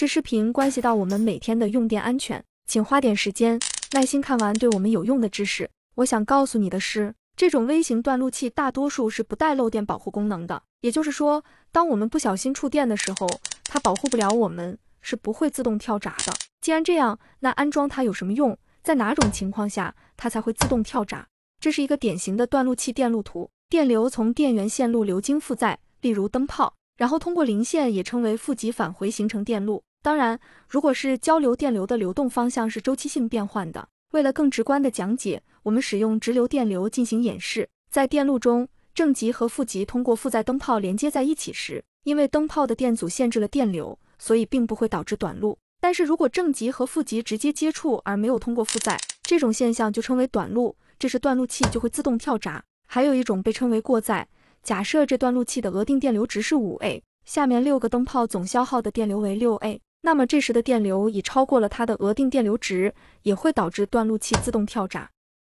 这视频关系到我们每天的用电安全，请花点时间耐心看完，对我们有用的知识。我想告诉你的是，这种微型断路器大多数是不带漏电保护功能的，也就是说，当我们不小心触电的时候，它保护不了我们，是不会自动跳闸的。既然这样，那安装它有什么用？在哪种情况下它才会自动跳闸？这是一个典型的断路器电路图，电流从电源线路流经负载，例如灯泡，然后通过零线也称为负极返回，形成电路。当然，如果是交流电流的流动方向是周期性变换的。为了更直观的讲解，我们使用直流电流进行演示。在电路中，正极和负极通过负载灯泡连接在一起时，因为灯泡的电阻限制了电流，所以并不会导致短路。但是如果正极和负极直接接触而没有通过负载，这种现象就称为短路，这时断路器就会自动跳闸。还有一种被称为过载。假设这段路器的额定电流值是五 A，下面六个灯泡总消耗的电流为六 A。那么这时的电流已超过了它的额定电流值，也会导致断路器自动跳闸。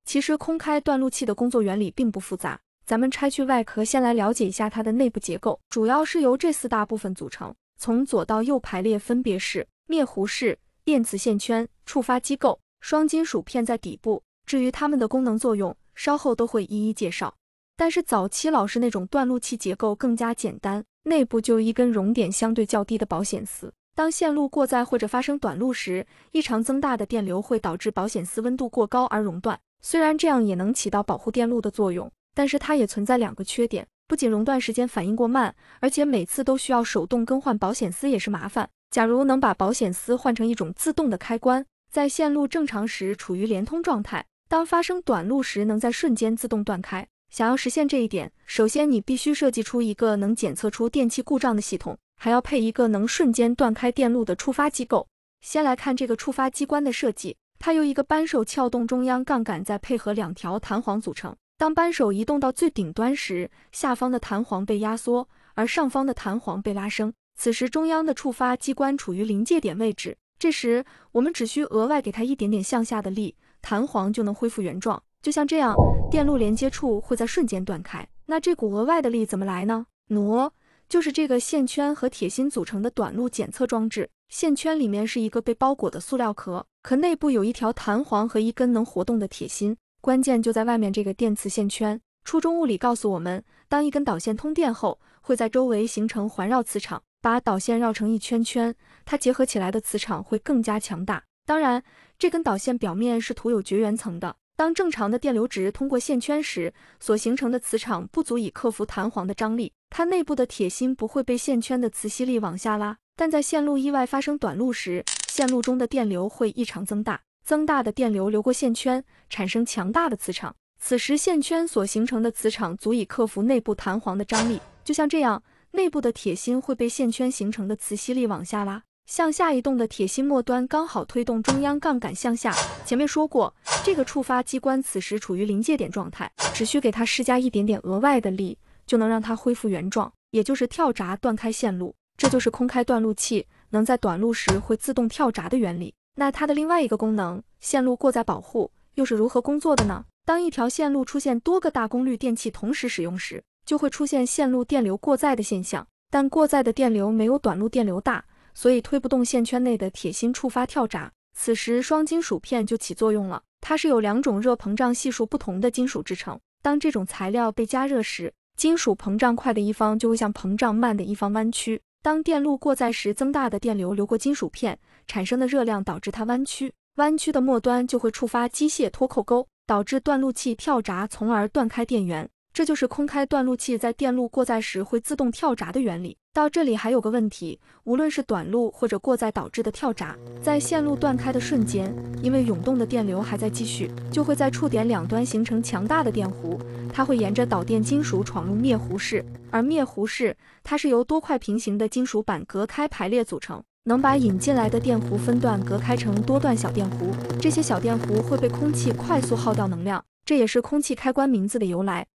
其实空开断路器的工作原理并不复杂，咱们拆去外壳，先来了解一下它的内部结构，主要是由这四大部分组成，从左到右排列分别是灭弧式、电磁线圈、触发机构、双金属片在底部。至于它们的功能作用，稍后都会一一介绍。但是早期老式那种断路器结构更加简单，内部就一根熔点相对较低的保险丝。当线路过载或者发生短路时，异常增大的电流会导致保险丝温度过高而熔断。虽然这样也能起到保护电路的作用，但是它也存在两个缺点：不仅熔断时间反应过慢，而且每次都需要手动更换保险丝，也是麻烦。假如能把保险丝换成一种自动的开关，在线路正常时处于连通状态，当发生短路时能在瞬间自动断开。想要实现这一点，首先你必须设计出一个能检测出电器故障的系统。还要配一个能瞬间断开电路的触发机构。先来看这个触发机关的设计，它由一个扳手撬动中央杠杆，再配合两条弹簧组成。当扳手移动到最顶端时，下方的弹簧被压缩，而上方的弹簧被拉伸。此时中央的触发机关处于临界点位置。这时我们只需额外给它一点点向下的力，弹簧就能恢复原状。就像这样，电路连接处会在瞬间断开。那这股额外的力怎么来呢？挪。就是这个线圈和铁芯组成的短路检测装置，线圈里面是一个被包裹的塑料壳，壳内部有一条弹簧和一根能活动的铁芯，关键就在外面这个电磁线圈。初中物理告诉我们，当一根导线通电后，会在周围形成环绕磁场，把导线绕成一圈圈，它结合起来的磁场会更加强大。当然，这根导线表面是涂有绝缘层的。当正常的电流值通过线圈时，所形成的磁场不足以克服弹簧的张力。它内部的铁芯不会被线圈的磁吸力往下拉，但在线路意外发生短路时，线路中的电流会异常增大，增大的电流流过线圈，产生强大的磁场。此时线圈所形成的磁场足以克服内部弹簧的张力，就像这样，内部的铁芯会被线圈形成的磁吸力往下拉，向下移动的铁芯末端刚好推动中央杠杆向下。前面说过，这个触发机关此时处于临界点状态，只需给它施加一点点额外的力。就能让它恢复原状，也就是跳闸断开线路，这就是空开断路器能在短路时会自动跳闸的原理。那它的另外一个功能，线路过载保护又是如何工作的呢？当一条线路出现多个大功率电器同时使用时，就会出现线路电流过载的现象。但过载的电流没有短路电流大，所以推不动线圈内的铁芯触发跳闸。此时双金属片就起作用了，它是有两种热膨胀系数不同的金属制成，当这种材料被加热时，金属膨胀快的一方就会向膨胀慢的一方弯曲。当电路过载时，增大的电流流过金属片，产生的热量导致它弯曲。弯曲的末端就会触发机械脱扣钩，导致断路器跳闸，从而断开电源。这就是空开断路器在电路过载时会自动跳闸的原理。到这里还有个问题，无论是短路或者过载导致的跳闸，在线路断开的瞬间，因为涌动的电流还在继续，就会在触点两端形成强大的电弧，它会沿着导电金属闯入灭弧室。而灭弧室它是由多块平行的金属板隔开排列组成，能把引进来的电弧分段隔开成多段小电弧，这些小电弧会被空气快速耗掉能量，这也是空气开关名字的由来。